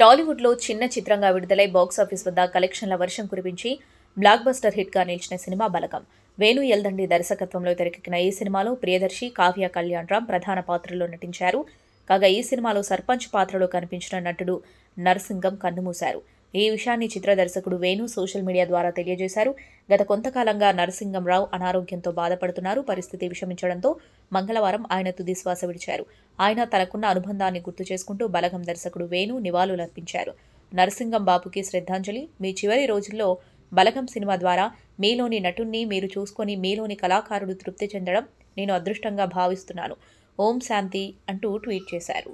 టాలీవుడ్లో చిన్న చిత్రంగా విడుదలై బాక్సాఫీస్ వద్ద కలెక్షన్ల వర్షం కురిపించి బ్లాక్ బస్టర్ హిట్గా నిలిచిన సినిమా బలకం వేణు ఎల్దండి దర్శకత్వంలో తెరకెక్కిన ఈ సినిమాలో ప్రియదర్శి కావ్య కళ్యాణ్ రామ్ ప్రధాన పాత్రలో నటించారు కాగా ఈ సినిమాలో సర్పంచ్ పాత్రలో కనిపించిన నటుడు నరసింగం కన్నుమూశారు ఈ విషయాన్ని చిత్ర దర్శకుడు వేణు సోషల్ మీడియా ద్వారా తెలియజేశారు గత కొంతకాలంగా నరసింగంరావు అనారోగ్యంతో బాధపడుతున్నారు పరిస్థితి విషమించడంతో మంగళవారం ఆయన తుదిశ్వాస విడిచారు ఆయన తనకున్న అనుబంధాన్ని గుర్తు చేసుకుంటూ బలగం దర్శకుడు వేణు నివాళులర్పించారు నరసింగం బాబుకి శ్రద్ధాంజలి మీ చివరి రోజుల్లో బలగం సినిమా ద్వారా మీలోని నటుణ్ణి మీరు చూసుకొని మీలోని కళాకారుడు తృప్తి చెందడం నేను అదృష్టంగా భావిస్తున్నాను ఓం శాంతి అంటూ ట్వీట్ చేశారు